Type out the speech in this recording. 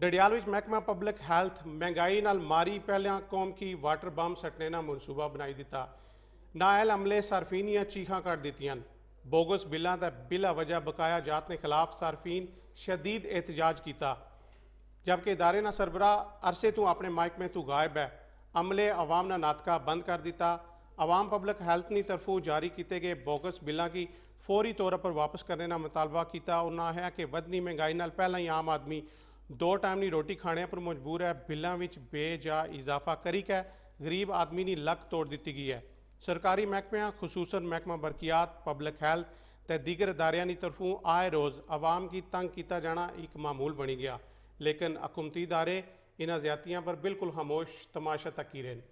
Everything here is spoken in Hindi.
डडियाल महकमा पब्लिक हैल्थ महंगाई न मारी पहलिया कौम की वाटर बंब सटने का मनसूबा बनाई दिता नायल अमले सार्फीन चीखा कर दियां बोगस बिलों का बिला वजह बकाया जात के खिलाफ सार्फीन शदीद एहतजाज किया जबकि इदारे न सरबराह अरसे तू अपने महकमे तू गायब है अमले अवाम ने नाथका बंद कर दिता अवाम पब्लिक हैल्थ की तरफों जारी किए गए बोगस बिलों की फौरी तौर पर वापस करने का मुतालबा किया उन्होंने आया कि बदनी महंगाई न पहला ही आम आदमी ਦੋ ਟਾਈਮ ਦੀ ਰੋਟੀ ਖਾਣੇ ਪਰ ਮਜਬੂਰ ਹੈ ਬਿੱਲਾਂ ਵਿੱਚ ਬੇਜਾ ਇਜ਼ਾਫਾ ਕਰੀ ਕੇ ਗਰੀਬ ਆਦਮੀ ਦੀ ਲੱਕ ਤੋੜ ਦਿੱਤੀ ਗਈ ਹੈ ਸਰਕਾਰੀ ਮਹਿਕਮਿਆਂ ਖਸੂਸਨ ਮਹਿਕਮਾ ਬਰਕੀਆਤ ਪਬਲਿਕ ਹੈਲਥ ਤੇ ਦੀਗਰ ਅਦਾਰਿਆਂ ਦੀ ਤਰਫੋਂ ਆਏ ਰੋਜ਼ ਆਵਾਮ ਕੀ ਤੰਗ ਕੀਤਾ ਜਾਣਾ ਇੱਕ ਮਾਮੂਲ ਬਣੀ ਗਿਆ ਲੇਕਿਨ ਹਕੂਮਤੀ ادارے ਇਹਨਾਂ ਜ਼ਿਆਤੀਆਂ ਪਰ ਬਿਲਕੁਲ ਖਾਮੋਸ਼ ਤਮਾਸ਼ਾ ਹੀ ਰਹੇ